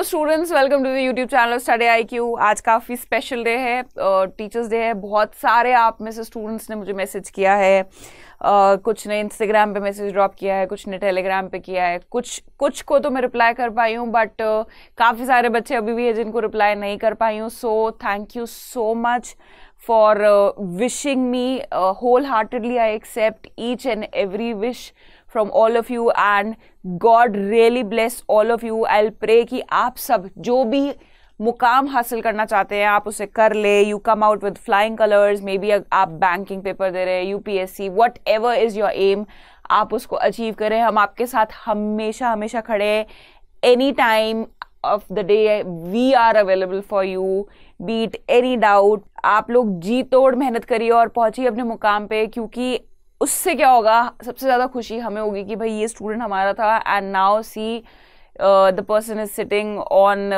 Hello students welcome to the YouTube channel study I Q आज काफ़ी special day है teachers day है बहुत सारे आप में से स्टूडेंट्स ने मुझे मैसेज किया है uh, कुछ ने इंस्टाग्राम पे मैसेज ड्रॉप किया है कुछ ने टेलीग्राम पे किया है कुछ कुछ को तो मैं रिप्लाई कर पाई हूँ बट uh, काफ़ी सारे बच्चे अभी भी है जिनको रिप्लाई नहीं कर पाई हूँ so thank you so much for wishing me wholeheartedly I accept each and every wish from all of you and God really bless all of you I pray कि आप सब जो भी मुकाम हासिल करना चाहते हैं आप उसे कर ले you come out with flying colours maybe आप बैंकिंग पेपर दे रहे हैं U P S C whatever is your aim आप उसको अचीव करें हम आपके साथ हमेशा हमेशा खड़े हैं any time of the day we are available for you be it any doubt आप लोग जी तोड़ मेहनत करिए और पहुंचिए अपने मुकाम पे क्योंकि उससे क्या होगा सबसे ज़्यादा खुशी हमें होगी कि भाई ये स्टूडेंट हमारा था and now see the person is sitting on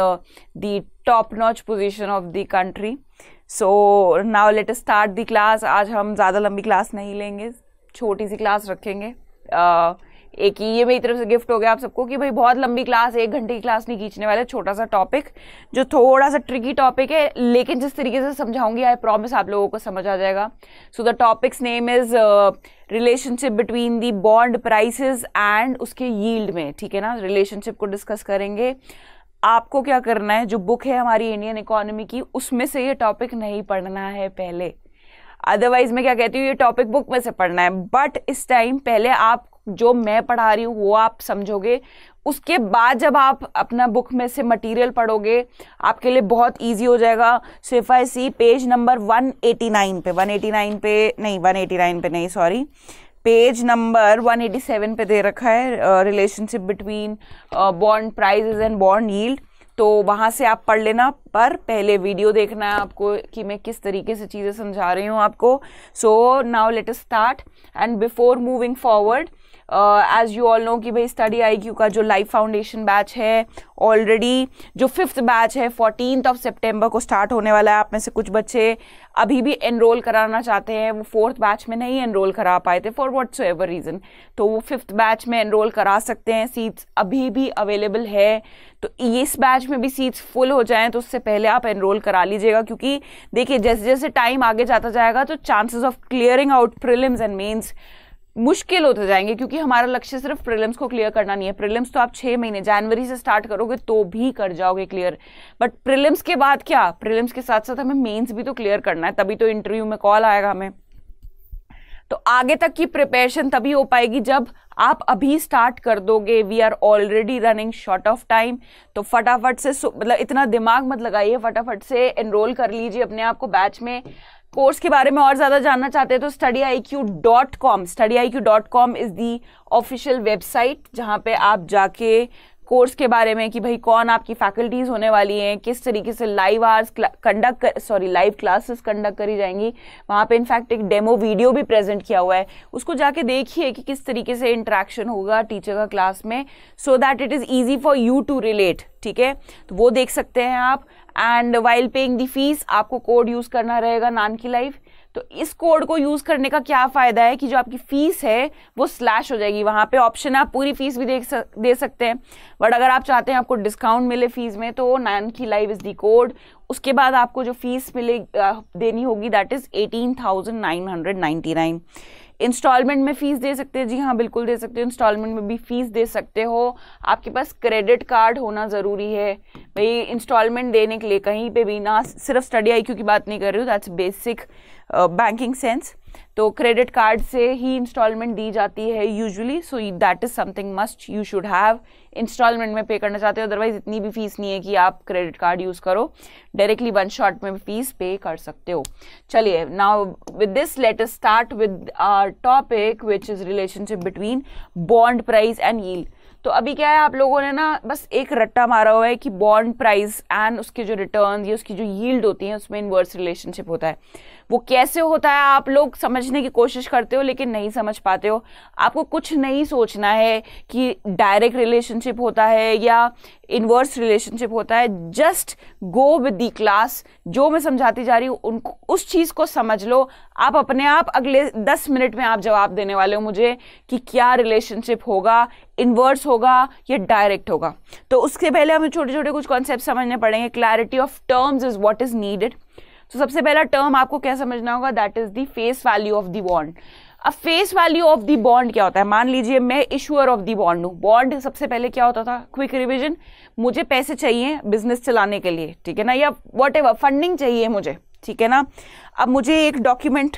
the top notch position of the country so now let start the class आज हम ज़्यादा लंबी क्लास नहीं लेंगे छोटी सी क्लास रखेंगे uh, एक ही ये मेरी तरफ से गिफ्ट हो गया आप सबको कि भाई बहुत लंबी क्लास एक घंटे की क्लास नहीं खींचने वाले छोटा सा टॉपिक जो थोड़ा सा ट्रिकी टॉपिक है लेकिन जिस तरीके से समझाऊंगी आई प्रॉमिस आप लोगों को समझ आ जाएगा so the topic's name is relationship between the bond prices and उसके यील्ड में ठीक है ना रिलेशनशिप को डिस्कस करेंगे आपको क्या करना है जो बुक है हमारी इंडियन इकोनॉमी की उसमें से ये टॉपिक नहीं पढ़ना है पहले अदरवाइज मैं क्या कहती हूँ ये टॉपिक बुक में से पढ़ना है बट इस टाइम पहले आप जो मैं पढ़ा रही हूँ वो आप समझोगे उसके बाद जब आप अपना बुक में से मटेरियल पढ़ोगे आपके लिए बहुत इजी हो जाएगा सिर्फ आई सी पेज नंबर 189 पे 189 पे नहीं 189 पे नहीं सॉरी पेज नंबर 187 पे दे रखा है relationship between bond prices and bond yield तो वहाँ से आप पढ़ लेना पर पहले वीडियो देखना है आपको कि मैं किस तरीके से चीज़ें समझा रही हूँ आपको so now let start and before moving forward as you all know कि भाई स्टडी आई क्यू का जो लाइफ फाउंडेशन बैच है ऑलरेडी जो फिफ्थ बैच है फोर्टीन ऑफ सेप्टेम्बर को स्टार्ट होने वाला है आप में से कुछ बच्चे अभी भी एनरोल कराना चाहते हैं वो फोर्थ बैच में नहीं एनरोल करा पाए थे फॉर वट्स एवर रीज़न तो वो फिफ्थ बैच में एनरोल करा सकते हैं सीट्स अभी भी अवेलेबल है तो इस बैच में भी सीट्स फुल हो जाएं तो उससे पहले आप एनरोल करा लीजिएगा क्योंकि देखिए जैसे जैसे टाइम आगे जाता जाएगा तो chances of clearing out prelims and mains मुश्किल होते जाएंगे क्योंकि हमारा लक्ष्य सिर्फ प्रिलिम्स को क्लियर करना नहीं है प्रिलिम्स तो आप छह महीने जनवरी से स्टार्ट करोगे तो भी कर जाओगे क्लियर बट प्रिलिम्स के बाद क्या प्रिलिम्स के साथ साथ हमें मेंस भी तो क्लियर करना है तभी तो इंटरव्यू में कॉल आएगा हमें तो आगे तक की प्रिपरेशन तभी हो पाएगी जब आप अभी स्टार्ट कर दोगे we are already running short of time तो फटाफट से मतलब इतना दिमाग मत लगाइए फटाफट से एनरोल कर लीजिए अपने आप को बैच में कोर्स के बारे में और ज़्यादा जानना चाहते हैं तो study I Q dot com study I Q dot com is the official website जहाँ पे आप जाके कोर्स के बारे में कि भाई कौन आपकी फैकल्टीज़ होने वाली हैं किस तरीके से लाइव आर्स conduct sorry live classes conduct करी जाएंगी वहाँ पे इनफैक्ट एक डेमो वीडियो भी प्रेजेंट किया हुआ है उसको जाके देखिए कि किस तरीके से इंट्रैक्शन होगा टीचर का क्लास में so that it is easy for you to relate ठीक है तो वो देख सकते हैं आप and while paying the fees आपको कोड यूज़ करना रहेगा नान की लाइफ तो इस कोड को यूज़ करने का क्या फ़ायदा है कि जो आपकी फ़ीस है वो स्लैश हो जाएगी वहाँ पे ऑप्शन आप पूरी फ़ीस भी देख सक, दे सकते हैं बट अगर आप चाहते हैं आपको डिस्काउंट मिले फ़ीस में तो नान की लाइव इज़ दी कोड उसके बाद आपको जो फ़ीस मिले देनी होगी that is eighteen thousand nine hundred ninety nine installment में फ़ीस दे सकते हैं जी हाँ बिल्कुल दे सकते हो इंस्टॉलमेंट में भी फ़ीस दे सकते हो आपके पास क्रेडिट कार्ड होना ज़रूरी है भाई इंस्टॉलमेंट देने के लिए कहीं पे भी ना सिर्फ स्टडी आई की बात नहीं कर रही हूँ दैट्स बेसिक बैंकिंग सेंस तो क्रेडिट कार्ड से ही इंस्टॉलमेंट दी जाती है usually so that is something must you should have installment में पे करना चाहते हो अदरवाइज इतनी भी फीस नहीं है कि आप क्रेडिट कार्ड यूज़ करो डायरेक्टली वन शॉट में फीस पे कर सकते हो चलिए now with this let start with our topic which is relationship between bond price and yield तो अभी क्या है आप लोगों ने ना बस एक रट्टा मारा हुआ है कि बॉन्ड प्राइस एंड उसके जो रिटर्न या उसकी जो यील्ड होती है उसमें इनवर्स रिलेशनशिप होता है वो कैसे होता है आप लोग समझने की कोशिश करते हो लेकिन नहीं समझ पाते हो आपको कुछ नहीं सोचना है कि डायरेक्ट रिलेशनशिप होता है या इन्वर्स रिलेशनशिप होता है just go with the class जो मैं समझाती जा रही हूँ उनको उस चीज़ को समझ लो आप अपने आप अगले दस मिनट में आप जवाब देने वाले हो मुझे कि क्या रिलेशनशिप होगा इन्वर्स होगा या डायरेक्ट होगा तो उसके पहले हमें छोटे छोटे कुछ कॉन्सेप्ट समझने पड़ेंगे clarity of terms is what is needed तो सबसे पहला टर्म आपको क्या समझना होगा that is the face value of the bond अब face value of the bond क्या होता है मान लीजिए मैं इश्यूअर ऑफ दी बॉन्ड हूँ बॉन्ड सबसे पहले क्या होता था क्विक रिविजन मुझे पैसे चाहिए बिजनेस चलाने के लिए ठीक है ना या वॉट फंडिंग चाहिए मुझे ठीक है ना अब मुझे एक डॉक्यूमेंट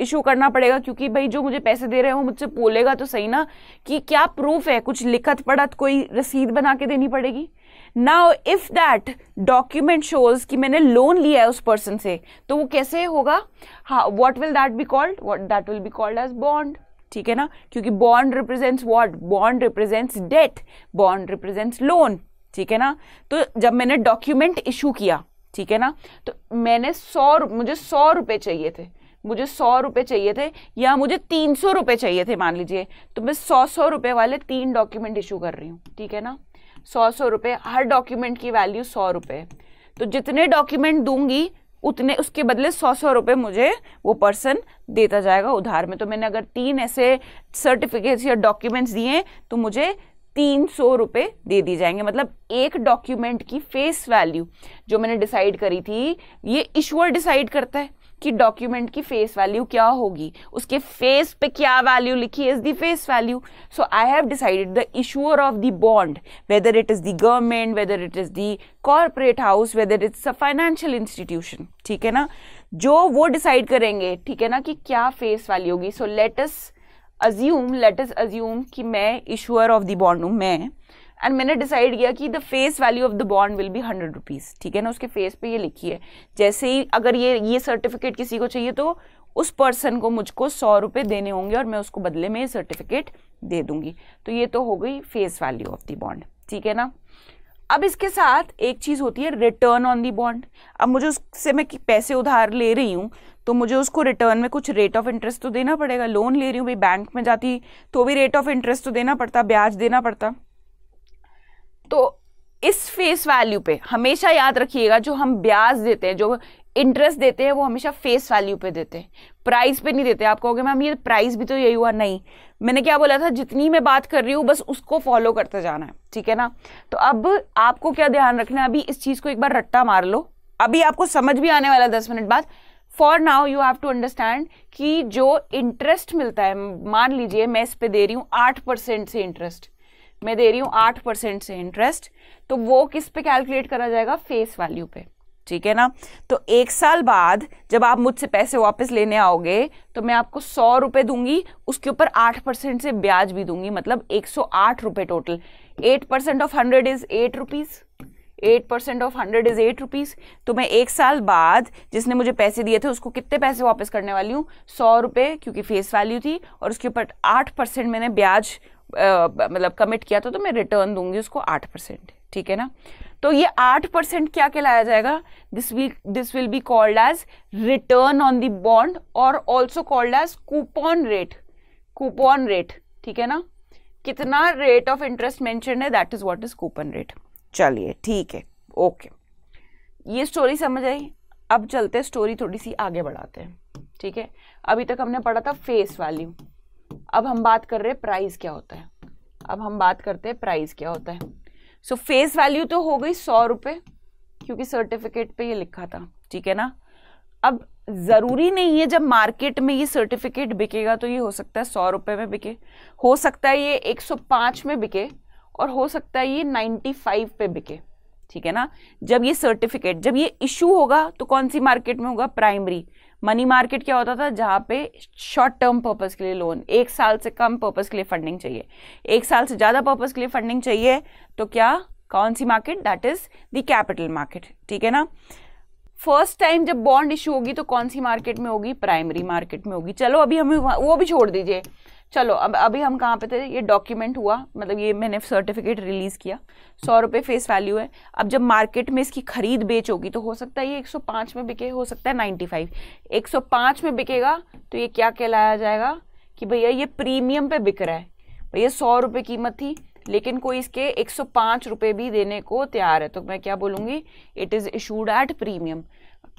इशू uh, करना पड़ेगा क्योंकि भाई जो मुझे पैसे दे रहे हैं वो मुझसे बोलेगा तो सही ना कि क्या प्रूफ है कुछ लिखत पढ़त कोई रसीद बना के देनी पड़ेगी now if that document shows कि मैंने लोन लिया है उस पर्सन से तो वो कैसे होगा what will that be called what that will be called as bond ठीक है ना क्योंकि bond represents what bond represents debt bond represents loan ठीक है ना तो जब मैंने डॉक्यूमेंट इशू किया ठीक है ना तो मैंने सौ मुझे सौ रुपये चाहिए थे मुझे सौ रुपये चाहिए थे या मुझे तीन सौ रुपये चाहिए थे मान लीजिए तो मैं सौ सौ रुपये वाले तीन डॉक्यूमेंट इशू कर रही हूँ ठीक है ना सौ सौ रुपये हर डॉक्यूमेंट की वैल्यू सौ रुपये तो जितने डॉक्यूमेंट दूंगी उतने उसके बदले सौ सौ रुपये मुझे वो पर्सन देता जाएगा उधार में तो मैंने अगर तीन ऐसे सर्टिफिकेट्स या डॉक्यूमेंट्स दिए तो मुझे तीन सौ रुपये दे दिए जाएंगे मतलब एक डॉक्यूमेंट की फेस वैल्यू जो मैंने डिसाइड करी थी ये ईश्वर डिसाइड करता है कि डॉक्यूमेंट की फेस वैल्यू क्या होगी उसके फेस पे क्या वैल्यू लिखी is the face value so I have decided the issuer of the bond whether it is the government whether it is the corporate house whether it's a financial institution ठीक है ना जो वो decide करेंगे ठीक है ना कि क्या फेस वैल्यू होगी so let's assume let's assume कि मैं इशूअर ऑफ द बॉन्ड हूँ मैं एंड मैंने डिसाइड किया कि the face value of the bond will be hundred rupees ठीक है ना उसके फेस पे ये लिखी है जैसे ही अगर ये ये सर्टिफिकेट किसी को चाहिए तो उस पर्सन को मुझको सौ रुपये देने होंगे और मैं उसको बदले में सर्टिफिकेट दे दूंगी तो ये तो हो गई face value of the bond ठीक है ना अब इसके साथ एक चीज़ होती है रिटर्न ऑन दी बॉन्ड अब मुझे उससे मैं पैसे उधार ले रही हूँ तो मुझे उसको रिटर्न में कुछ रेट ऑफ इंटरेस्ट तो देना पड़ेगा लोन ले रही हूँ भाई बैंक में जाती तो भी रेट ऑफ इंटरेस्ट तो देना पड़ता ब्याज देना पड़ता तो इस फेस वैल्यू पे हमेशा याद रखिएगा जो हम ब्याज देते हैं जो इंटरेस्ट देते हैं वो हमेशा फेस वैल्यू पे देते हैं प्राइस पे नहीं देते आप कहोगे मैम ये प्राइस भी तो यही हुआ नहीं मैंने क्या बोला था जितनी मैं बात कर रही हूँ बस उसको फॉलो करते जाना है ठीक है ना तो अब आपको क्या ध्यान रखना है अभी इस चीज़ को एक बार रट्टा मार लो अभी आपको समझ भी आने वाला दस मिनट बाद for now you have to understand कि जो इंटरेस्ट मिलता है मान लीजिए मैं इस पर दे रही हूँ आठ परसेंट से इंटरेस्ट मैं दे रही हूँ आठ परसेंट से इंटरेस्ट तो वो किस पे कैलकुलेट करा जाएगा फेस वैल्यू पे ठीक है ना तो एक साल बाद जब आप मुझसे पैसे वापस लेने आओगे तो मैं आपको सौ रुपये दूंगी उसके ऊपर आठ परसेंट से ब्याज भी दूंगी मतलब एक सौ आठ रुपये total eight percent of hundred is eight rupees eight percent of hundred is eight rupees तो मैं एक साल बाद जिसने मुझे पैसे दिए थे उसको कितने पैसे वापस करने वाली हूँ सौ रुपये क्योंकि फेस वैल्यू थी और उसके ऊपर आठ परसेंट मैंने ब्याज मतलब कमिट किया था तो मैं रिटर्न दूंगी उसको आठ परसेंट ठीक है ना तो ये आठ परसेंट क्या कहलाया जाएगा this will this will be called as return on the bond और also called as coupon rate coupon rate ठीक है ना कितना रेट ऑफ इंटरेस्ट मैंशन है that is what is coupon rate चलिए ठीक है ओके ये स्टोरी समझ आई अब चलते स्टोरी थोड़ी सी आगे बढ़ाते हैं ठीक है अभी तक हमने पढ़ा था फेस वैल्यू अब हम बात कर रहे हैं प्राइस क्या होता है अब हम बात करते हैं प्राइस क्या होता है सो फेस वैल्यू तो हो गई सौ रुपये क्योंकि सर्टिफिकेट पे ये लिखा था ठीक है ना अब ज़रूरी नहीं है जब मार्केट में ये सर्टिफिकेट बिकेगा तो ये हो सकता है सौ रुपये में बिके हो सकता है ये एक सौ पाँच में बिके और हो सकता है ये नाइन्टी फाइव पे बिके ठीक है ना जब ये सर्टिफिकेट जब ये इशू होगा तो कौन सी मार्केट में होगा प्राइमरी मनी मार्केट क्या होता था जहाँ पे शॉर्ट टर्म पर्पज़ के लिए लोन एक साल से कम पर्पज़ के लिए फंडिंग चाहिए एक साल से ज़्यादा पर्पज़ के लिए फंडिंग चाहिए तो क्या कौन सी market that is the capital market ठीक है ना फर्स्ट टाइम जब बॉन्ड इशू होगी तो कौन सी मार्केट में होगी प्राइमरी मार्केट में होगी चलो अभी हमें वो भी छोड़ दीजिए चलो अब अभी हम कहाँ पे थे ये डॉक्यूमेंट हुआ मतलब ये मैंने सर्टिफिकेट रिलीज़ किया सौ रुपये फेस वैल्यू है अब जब मार्केट में इसकी खरीद बेच होगी तो हो सकता है ये 105 में बिके हो सकता है 95 105 में बिकेगा तो ये क्या कहलाया जाएगा कि भैया ये प्रीमियम पे बिक रहा है भैया सौ रुपये कीमत थी लेकिन कोई इसके एक सौ भी देने को तैयार है तो मैं क्या बोलूँगी it is issued at premium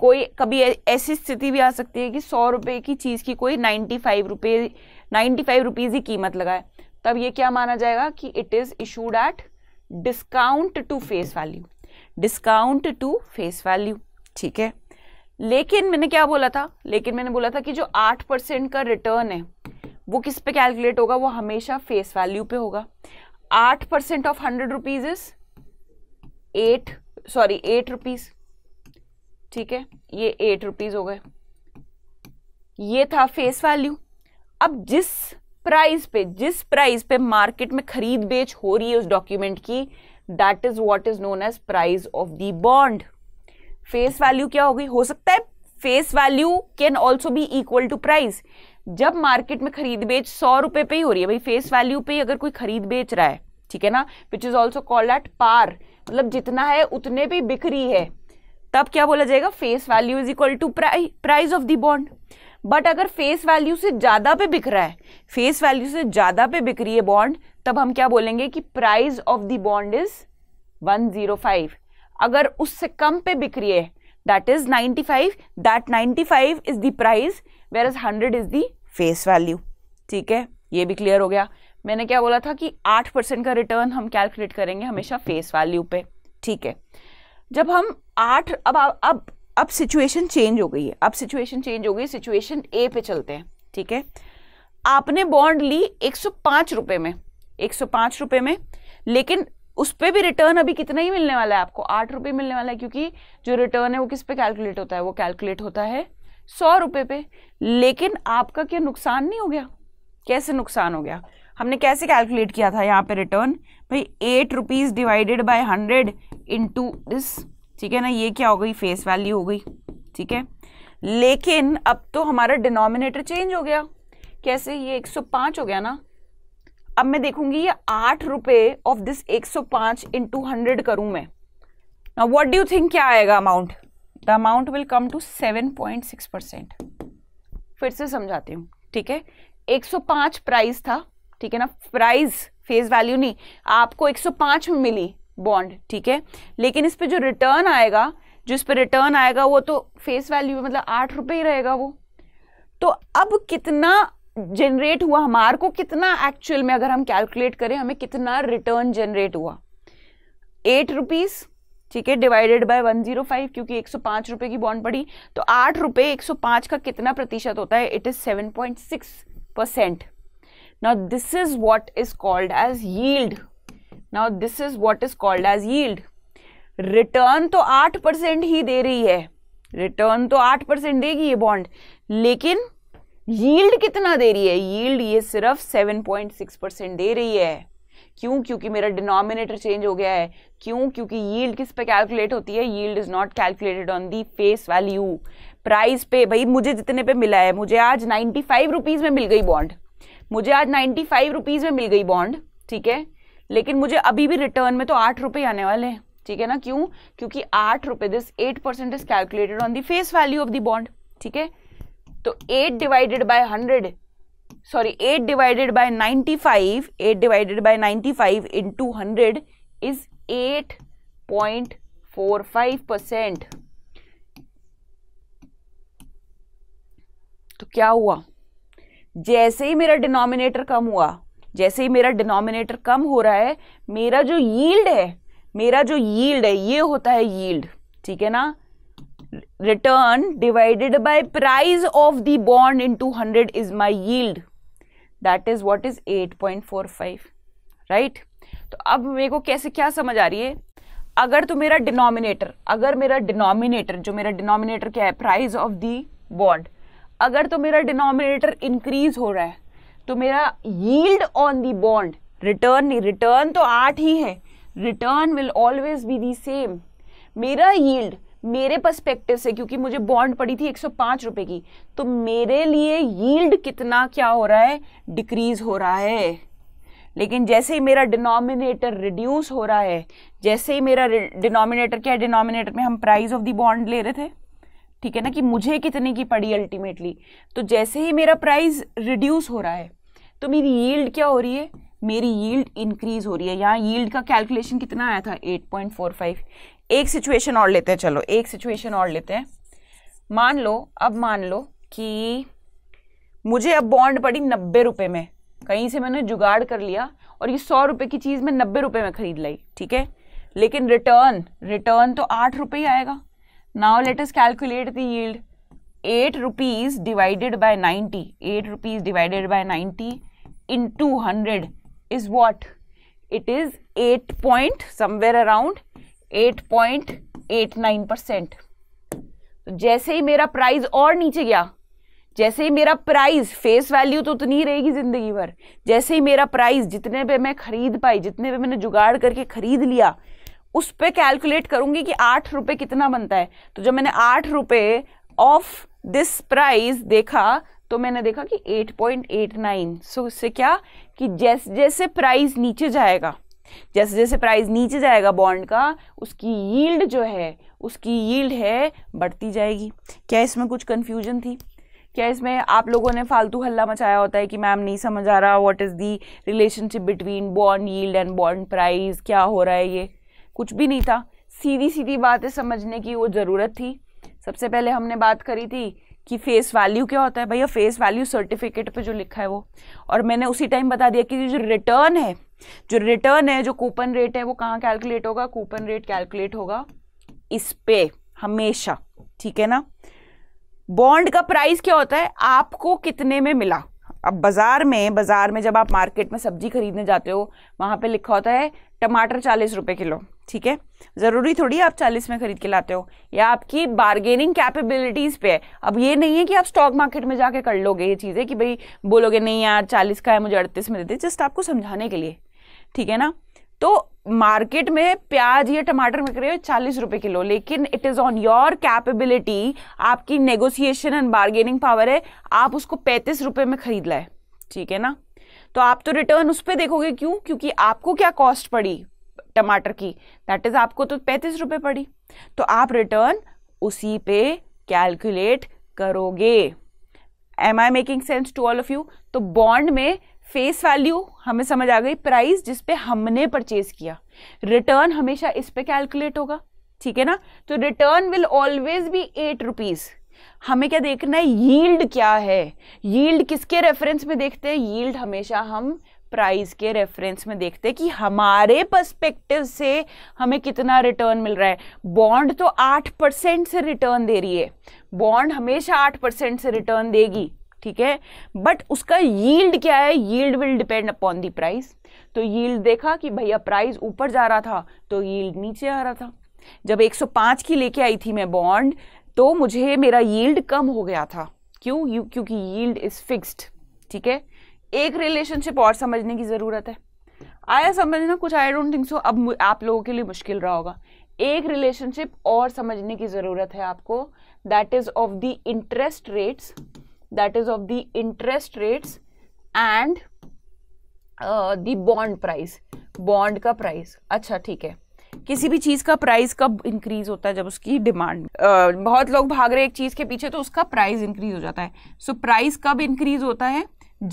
कोई कभी ऐसी स्थिति भी आ सकती है कि सौ रुपये की चीज़ की कोई नाइन्टी फाइव रुपये नाइन्टी फाइव रुपीज़ ही कीमत लगाए तब ये क्या माना जाएगा कि it is issued at discount to face value discount to face value ठीक है लेकिन मैंने क्या बोला था लेकिन मैंने बोला था कि जो आठ परसेंट का रिटर्न है वो किस पे कैलकुलेट होगा वो हमेशा फेस वैल्यू पे होगा आठ percent of hundred rupees is eight sorry eight rupees ठीक है ये एट रुपीज़ हो गए ये था फेस वैल्यू अब जिस प्राइस पे जिस प्राइस पे मार्केट में खरीद बेच हो रही है उस डॉक्यूमेंट की that is what is known as price of the bond face value क्या होगी हो सकता है face value can also be equal to price जब मार्केट में खरीद बेच सौ रुपए पे ही हो रही है भाई फेस वैल्यू पे ही अगर कोई खरीद बेच रहा है ठीक है ना which is also called at par मतलब जितना है उतने पे बिक रही है तब क्या बोला जाएगा face value is equal to price of the bond but अगर फेस वैल्यू से ज़्यादा पे बिक रहा है फेस वैल्यू से ज़्यादा पे बिक रही है बॉन्ड तब हम क्या बोलेंगे कि price of the bond is 105 अगर उससे कम पे बिक रही है that is 95 that 95 is the price where is hundred is the face value ठीक है ये भी क्लियर हो गया मैंने क्या बोला था कि आठ परसेंट का रिटर्न हम कैलकुलेट करेंगे हमेशा फेस वैल्यू पे ठीक है जब हम आठ अब अब अब सिचुएशन चेंज हो गई है अब सिचुएशन चेंज हो गई सिचुएशन ए पे चलते हैं ठीक है आपने बॉन्ड ली एक सौ रुपए में एक सौ रुपए में लेकिन उस पर भी रिटर्न अभी कितना ही मिलने वाला है आपको आठ रुपये मिलने वाला है क्योंकि जो रिटर्न है वो किस पे कैलकुलेट होता है वो कैलकुलेट होता है सौ रुपये पे लेकिन आपका क्या नुकसान नहीं हो गया कैसे नुकसान हो गया हमने कैसे कैलकुलेट किया था यहाँ पे रिटर्न भाई eight rupees divided by hundred into this ठीक है ना ये क्या हो गई फेस वैल्यू हो गई ठीक है लेकिन अब तो हमारा डिनोमिनेटर चेंज हो गया कैसे ये पाँच हो गया ना अब मैं देखूंगी ये आठ रुपये ऑफ दिस 105 सौ पाँच इंटू हंड्रेड करूँ मैं ना वॉट डू थिंक क्या आएगा amount the amount will come to 7.6 percent फिर से समझाती हूँ ठीक है 105 प्राइस था ठीक है ना प्राइस फेस वैल्यू नहीं आपको 105 में मिली बॉन्ड ठीक है लेकिन इस पर जो रिटर्न आएगा जो इस पर रिटर्न आएगा वो तो फेस वैल्यू मतलब आठ रुपये ही रहेगा वो तो अब कितना जनरेट हुआ हमार को कितना एक्चुअल में अगर हम कैलकुलेट करें हमें कितना रिटर्न जनरेट हुआ एट रुपीज़ ठीक है divided by one zero five क्योंकि एक सौ पांच रुपए की बॉन्ड पड़ी तो आठ रुपए एक सौ पांच का कितना प्रतिशत होता है it is seven point six percent now this is what is called as yield now this is what is called as yield return तो आठ परसेंट ही दे रही है रिटर्न तो आठ परसेंट देगी ये बॉन्ड लेकिन यील्ड कितना दे रही है यील्ड ये सिर्फ सेवन पॉइंट सिक्स परसेंट दे रही है क्यों क्योंकि मेरा डिनोमिनेटर चेंज हो गया है क्यों क्योंकि यील्ड किस पे कैलकुलेट होती है yield is not calculated on the face value price पे भाई मुझे जितने पे मिला है मुझे आज नाइन्टी फाइव रुपीज़ में मिल गई बॉन्ड मुझे आज नाइन्टी फाइव रुपीज़ में मिल गई बॉन्ड ठीक है लेकिन मुझे अभी भी रिटर्न में तो आठ रुपये आने वाले हैं ठीक है ना क्यों क्योंकि आठ रुपये this eight percent is calculated on the face value of the bond ठीक है तो eight divided by hundred sorry eight divided by ninety five eight divided by ninety five into hundred is eight point four five percent तो क्या हुआ जैसे ही मेरा denominator कम हुआ जैसे ही मेरा डिनोमिनेटर कम हो रहा है मेरा जो यील्ड है मेरा जो यील्ड है ये होता है यील्ड ठीक है ना return divided by price of the bond into hundred is my yield that is what is eight point four five right तो अब मेरे को कैसे क्या समझ आ रही है अगर तो मेरा डिनोमिनेटर अगर मेरा डिनोमिनेटर जो मेरा डिनोमिनेटर क्या है प्राइस ऑफ दी बॉन्ड अगर तो मेरा डिनोमिनेटर इंक्रीज हो रहा है तो मेरा yield on the bond return नहीं रिटर्न तो आठ ही है return will always be the same मेरा यील्ड मेरे पर्सपेक्टिव से क्योंकि मुझे बॉन्ड पड़ी थी 105 रुपए की तो मेरे लिए यील्ड कितना क्या हो रहा है डिक्रीज हो रहा है लेकिन जैसे ही मेरा डिनोमिनेटर रिड्यूस हो रहा है जैसे ही मेरा डिनोमिनेटर क्या है डिनोमिनेटर में हम प्राइस ऑफ दी बॉन्ड ले रहे थे ठीक है ना कि मुझे कितने की पड़ी अल्टीमेटली तो जैसे ही मेरा प्राइस रिड्यूस हो रहा है तो मेरी यील्ड क्या हो रही है मेरी यील्ड इंक्रीज हो रही है यहाँ यील्ड का कैलकुलेशन कितना आया था 8.45 एक सिचुएशन और लेते हैं चलो एक सिचुएशन और लेते हैं मान लो अब मान लो कि मुझे अब बॉन्ड पड़ी नब्बे रुपये में कहीं से मैंने जुगाड़ कर लिया और ये सौ रुपये की चीज़ मैं नब्बे रुपये में ख़रीद लाई ठीक है लेकिन रिटर्न रिटर्न तो आठ रुपये ही आएगा now let us calculate the yield 8 rupees divided by 90 8 rupees divided by 90 in 200 is what it is 8 point somewhere around 8.89 percent तो जैसे ही मेरा प्राइस और नीचे गया जैसे ही मेरा प्राइस फेस वैल्यू तो उतनी ही रहेगी ज़िंदगी भर जैसे ही मेरा प्राइस जितने पे मैं खरीद पाई जितने पे मैंने जुगाड़ करके खरीद लिया उस पर कैलकुलेट करूंगी कि आठ रुपये कितना बनता है तो जब मैंने आठ रुपये ऑफ दिस प्राइस देखा तो मैंने देखा कि 8.89 सो इससे क्या कि जैसे जैसे प्राइस नीचे जाएगा जैसे जैसे प्राइस नीचे जाएगा बॉन्ड का उसकी यील्ड जो है उसकी यील्ड है बढ़ती जाएगी क्या इसमें कुछ कन्फ्यूजन थी क्या इसमें आप लोगों ने फालतू हल्ला मचाया होता है कि मैम नहीं समझ आ रहा what is the relationship between bond yield and bond price क्या हो रहा है ये कुछ भी नहीं था सीधी सीधी बातें समझने की वो ज़रूरत थी सबसे पहले हमने बात करी थी कि फेस वैल्यू क्या होता है भैया फेस वैल्यू सर्टिफिकेट पे जो लिखा है वो और मैंने उसी टाइम बता दिया कि जो रिटर्न है जो रिटर्न है जो कूपन रेट है वो कहाँ कैलकुलेट होगा कूपन रेट कैलकुलेट होगा इस पे हमेशा ठीक है ना बॉन्ड का प्राइस क्या होता है आपको कितने में मिला अब बाजार में बाजार में जब आप मार्केट में सब्जी खरीदने जाते हो वहाँ पे लिखा होता है टमाटर चालीस रुपये किलो ठीक है ज़रूरी थोड़ी आप चालीस में खरीद के लाते हो या आपकी बार्गेनिंग कैपेबिलिटीज़ पे है अब ये नहीं है कि आप स्टॉक मार्केट में जाके कर लोगे ये चीज़ें कि भाई बोलोगे नहीं यार चालीस का है मुझे अड़तीस में देते जस्ट आपको समझाने के लिए ठीक है ना तो मार्केट में प्याज या टमाटर मिल रहे हो चालीस रुपए किलो लेकिन it is on your capability आपकी नेगोशिएशन एंड बार्गेनिंग पावर है आप उसको पैंतीस रुपए में खरीद लाए ठीक है ना तो आप तो रिटर्न उस पर देखोगे क्यों क्योंकि आपको क्या कॉस्ट पड़ी टमाटर की दैट इज आपको तो पैंतीस रुपये पड़ी तो आप रिटर्न उसी पे कैलकुलेट करोगे am I making sense to all of you तो बॉन्ड में फेस वैल्यू हमें समझ आ गई प्राइस जिस पे हमने परचेज किया रिटर्न हमेशा इस पे कैलकुलेट होगा ठीक है ना तो return will always be eight rupees हमें क्या देखना है यील्ड क्या है यील्ड किसके रेफरेंस में देखते हैं यील्ड हमेशा हम प्राइस के रेफरेंस में देखते हैं कि हमारे पर्सपेक्टिव से हमें कितना रिटर्न मिल रहा है बॉन्ड तो आठ परसेंट से रिटर्न दे रही है बॉन्ड हमेशा आठ परसेंट से रिटर्न देगी ठीक है बट उसका यील्ड क्या है yield will depend upon the price तो यील्ड देखा कि भैया प्राइस ऊपर जा रहा था तो यील्ड नीचे आ रहा था जब 105 की लेके आई थी मैं बॉन्ड तो मुझे मेरा यील्ड कम हो गया था क्यों क्योंकि यील्ड इज़ फिक्स्ड ठीक है एक रिलेशनशिप और समझने की ज़रूरत है आया समझना कुछ आई डोंट थिंक सो अब आप लोगों के लिए मुश्किल रहा होगा एक रिलेशनशिप और समझने की ज़रूरत है आपको that is of the interest rates that is of the interest rates and the bond price bond का प्राइस अच्छा ठीक है किसी भी चीज़ का प्राइस कब इंक्रीज होता है जब उसकी डिमांड बहुत लोग भाग रहे एक चीज़ के पीछे तो उसका प्राइस इंक्रीज हो जाता है सो so, प्राइस कब इंक्रीज होता है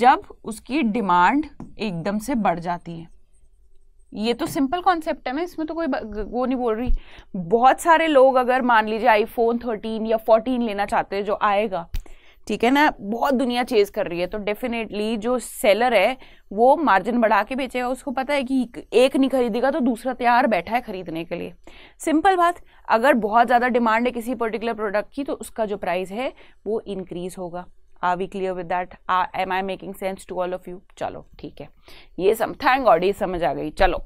जब उसकी डिमांड एकदम से बढ़ जाती है ये तो सिंपल कॉन्सेप्ट है मैं इसमें तो कोई वो नहीं बोल रही बहुत सारे लोग अगर मान लीजिए आईफोन थर्टीन या फोर्टीन लेना चाहते हैं जो आएगा ठीक है ना बहुत दुनिया चेज कर रही है तो डेफिनेटली जो सेलर है वो मार्जिन बढ़ा के बेचेगा उसको पता है कि एक नहीं खरीदेगा तो दूसरा तैयार बैठा है खरीदने के लिए सिंपल बात अगर बहुत ज़्यादा डिमांड है किसी पर्टिकुलर प्रोडक्ट की तो उसका जो प्राइस है वो इंक्रीज होगा are we clear with that am I making sense to all of you चलो ठीक है ये सम थैंक गॉड ये समझ आ गई चलो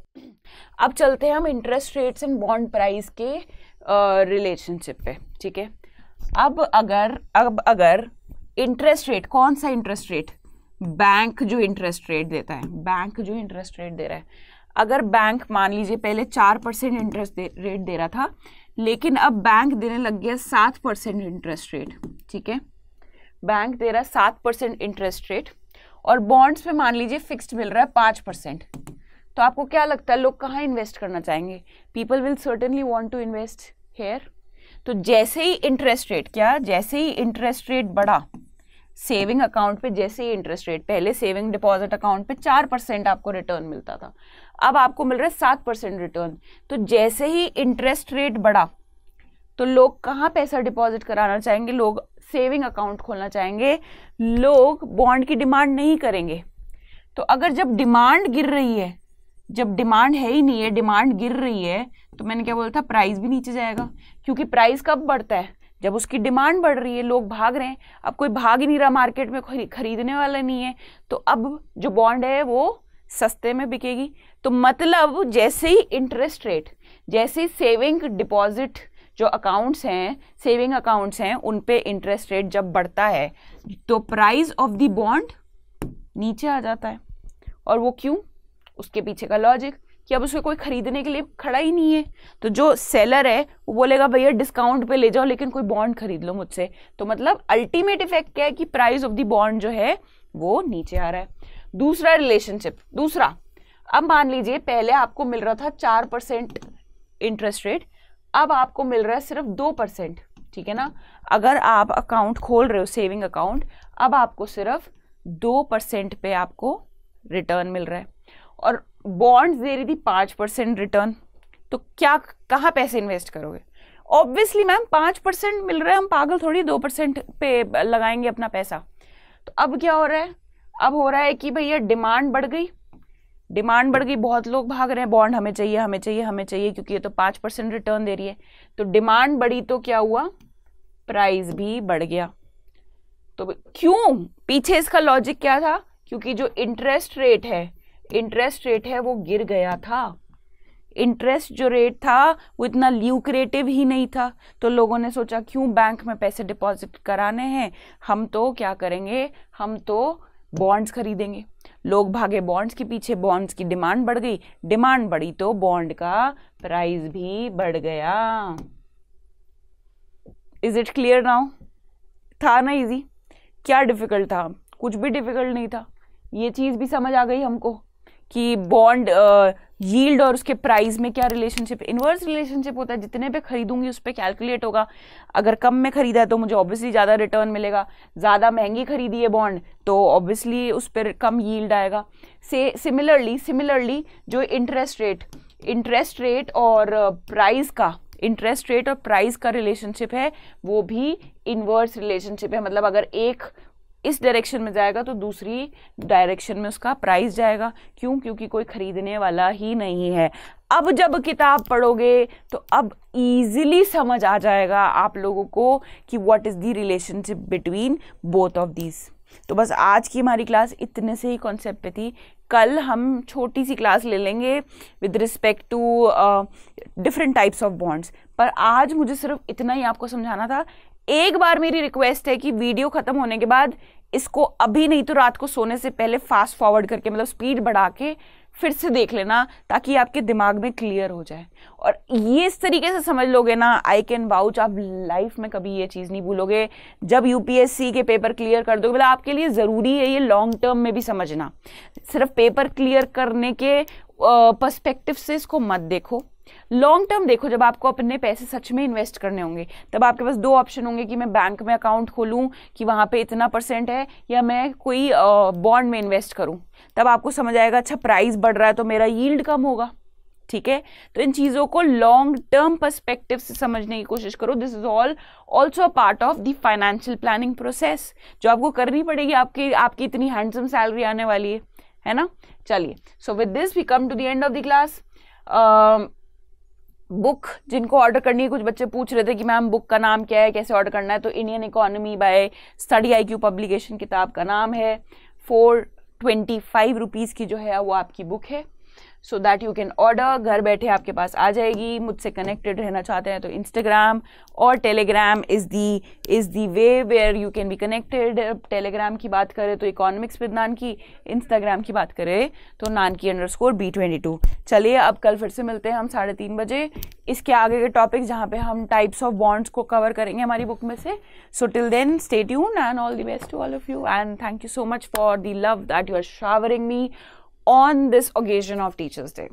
अब चलते हैं हम interest rates and bond price के रिलेशनशिप uh, पे ठीक है अब अगर अब अगर इंटरेस्ट रेट कौन सा इंटरेस्ट रेट बैंक जो इंटरेस्ट रेट देता है बैंक जो इंटरेस्ट रेट दे रहा है अगर बैंक मान लीजिए पहले चार परसेंट इंटरेस्ट रेट दे रहा था लेकिन अब बैंक देने लग गया सात परसेंट इंटरेस्ट रेट ठीक है बैंक दे रहा है सात परसेंट इंटरेस्ट रेट और बॉन्ड्स पे मान लीजिए फिक्स्ड मिल रहा है पाँच परसेंट तो आपको क्या लगता है लोग कहाँ इन्वेस्ट करना चाहेंगे people will certainly want to invest here तो जैसे ही इंटरेस्ट रेट क्या जैसे ही इंटरेस्ट रेट बढ़ा सेविंग अकाउंट पे जैसे ही इंटरेस्ट रेट पहले सेविंग डिपॉजिट अकाउंट पे चार परसेंट आपको रिटर्न मिलता था अब आपको मिल रहा है सात परसेंट रिटर्न तो जैसे ही इंटरेस्ट रेट बढ़ा तो लोग कहाँ पैसा डिपॉजिट कराना चाहेंगे लोग सेविंग अकाउंट खोलना चाहेंगे लोग बॉन्ड की डिमांड नहीं करेंगे तो अगर जब डिमांड गिर रही है जब डिमांड है ही नहीं है डिमांड गिर रही है तो मैंने क्या बोला था प्राइस भी नीचे जाएगा क्योंकि प्राइस कब बढ़ता है जब उसकी डिमांड बढ़ रही है लोग भाग रहे हैं अब कोई भाग ही नहीं रहा मार्केट में खरीदने वाला नहीं है तो अब जो बॉन्ड है वो सस्ते में बिकेगी तो मतलब जैसे ही इंटरेस्ट रेट जैसे ही सेविंग डिपॉजिट जो अकाउंट्स हैं सेविंग अकाउंट्स हैं उन पे इंटरेस्ट रेट जब बढ़ता है तो प्राइस ऑफ द बॉन्ड नीचे आ जाता है और वो क्यों उसके पीछे का लॉजिक कि अब उसको कोई खरीदने के लिए खड़ा ही नहीं है तो जो सेलर है वो बोलेगा भैया डिस्काउंट पे ले जाओ लेकिन कोई बॉन्ड खरीद लो मुझसे तो मतलब अल्टीमेट इफेक्ट क्या है कि प्राइस ऑफ द बॉन्ड जो है वो नीचे आ रहा है दूसरा रिलेशनशिप दूसरा अब मान लीजिए पहले आपको मिल रहा था चार परसेंट इंटरेस्ट रेट अब आपको मिल रहा है सिर्फ दो परसेंट ठीक है ना अगर आप अकाउंट खोल रहे हो सेविंग अकाउंट अब आपको सिर्फ दो परसेंट पे आपको रिटर्न मिल रहा है और बॉन्ड्स दे रही थी पाँच परसेंट रिटर्न तो क्या कहाँ पैसे इन्वेस्ट करोगे ऑब्वियसली मैम पाँच परसेंट मिल रहा है हम पागल थोड़ी दो परसेंट पे लगाएंगे अपना पैसा तो अब क्या हो रहा है अब हो रहा है कि भैया डिमांड बढ़ गई डिमांड बढ़ गई बहुत लोग भाग रहे हैं बॉन्ड हमें चाहिए हमें चाहिए हमें चाहिए क्योंकि ये तो पाँच परसेंट रिटर्न दे रही है तो डिमांड बढ़ी तो क्या हुआ प्राइस भी बढ़ गया तो क्यों पीछे इसका लॉजिक क्या था क्योंकि जो इंटरेस्ट रेट है इंटरेस्ट रेट है वो गिर गया था इंटरेस्ट जो रेट था वो इतना ल्यूक्रेटिव ही नहीं था तो लोगों ने सोचा क्यों बैंक में पैसे डिपॉजिट कराने हैं हम तो क्या करेंगे हम तो बॉन्ड्स खरीदेंगे लोग भागे बॉन्ड्स के पीछे बॉन्ड्स की डिमांड बढ़ गई डिमांड बढ़ी तो बॉन्ड का प्राइस भी बढ़ गया इज इट क्लियर नाउ था ना इजी क्या डिफिकल्ट था कुछ भी डिफिकल्ट नहीं था ये चीज़ भी समझ आ गई हमको कि बॉन्ड यील्ड uh, और उसके प्राइस में क्या रिलेशनशिप इन्वर्स रिलेशनशिप होता है जितने पे खरीदूंगी उस पर कैलकुलेट होगा अगर कम में खरीदा है तो मुझे ऑब्वियसली ज़्यादा रिटर्न मिलेगा ज़्यादा महंगी खरीदी है बॉन्ड तो ऑब्वियसली उस पर कम यील्ड आएगा से सिमिलरली सिमिलरली जो इंटरेस्ट रेट इंटरेस्ट रेट और प्राइस uh, का इंटरेस्ट रेट और प्राइस का रिलेशनशिप है वो भी इन्वर्स रिलेशनशिप है मतलब अगर एक इस डायरेक्शन में जाएगा तो दूसरी डायरेक्शन में उसका प्राइस जाएगा क्यों क्योंकि कोई ख़रीदने वाला ही नहीं है अब जब किताब पढ़ोगे तो अब इजीली समझ आ जाएगा आप लोगों को कि what is the relationship between both of these तो बस आज की हमारी क्लास इतने से ही कॉन्सेप्ट पे थी कल हम छोटी सी क्लास ले लेंगे with respect to different types of bonds पर आज मुझे सिर्फ इतना ही आपको समझाना था एक बार मेरी रिक्वेस्ट है कि वीडियो ख़त्म होने के बाद इसको अभी नहीं तो रात को सोने से पहले फास्ट फॉरवर्ड करके मतलब स्पीड बढ़ा के फिर से देख लेना ताकि आपके दिमाग में क्लियर हो जाए और ये इस तरीके से समझ लोगे ना आई कैन वाउच आप लाइफ में कभी ये चीज़ नहीं भूलोगे जब यूपीएससी के पेपर क्लियर कर दोगे मतलब आपके लिए ज़रूरी है ये लॉन्ग टर्म में भी समझना सिर्फ पेपर क्लियर करने के पर्सपेक्टिव से इसको मत देखो लॉन्ग टर्म देखो जब आपको अपने पैसे सच में इन्वेस्ट करने होंगे तब आपके पास दो ऑप्शन होंगे कि मैं बैंक में अकाउंट खोलूँ कि वहां पे इतना परसेंट है या मैं कोई बॉन्ड में इन्वेस्ट करूँ तब आपको समझ आएगा अच्छा प्राइस बढ़ रहा है तो मेरा यील्ड कम होगा ठीक है तो इन चीज़ों को लॉन्ग टर्म परस्पेक्टिव से समझने की कोशिश करो this is all also a part of the financial planning process जो आपको करनी पड़ेगी आपकी आपकी इतनी हैंडसम सैलरी आने वाली है है ना चलिए so with this we come to the end of the class book जिनको ऑर्डर करनी है कुछ बच्चे पूछ रहे थे कि मैम बुक का नाम क्या है कैसे ऑर्डर करना है तो Indian economy by study I Q publication किताब का नाम है फोर ट्वेंटी फाइव रुपीज़ की जो है वो आपकी बुक है so that you can order घर बैठे आपके पास आ जाएगी मुझसे कनेक्टेड रहना चाहते हैं तो इंस्टाग्राम और Telegram is the is the way where you can be connected Telegram की बात करें तो इकोनॉमिक्स विद नान की इंस्टाग्राम की बात करें तो नान की underscore B twenty two चलिए अब कल फिर से मिलते हैं हम साढ़े तीन बजे इसके आगे के टॉपिक जहाँ पे हम टाइप्स ऑफ बॉन्ड्स को कवर करेंगे हमारी बुक में से so till then state you and all the best to all of you and thank you so much for the love that you are showering me on this occasion of Teachers' Day.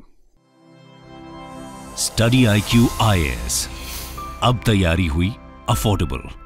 Study IQ IAS. अब तैयारी हुई affordable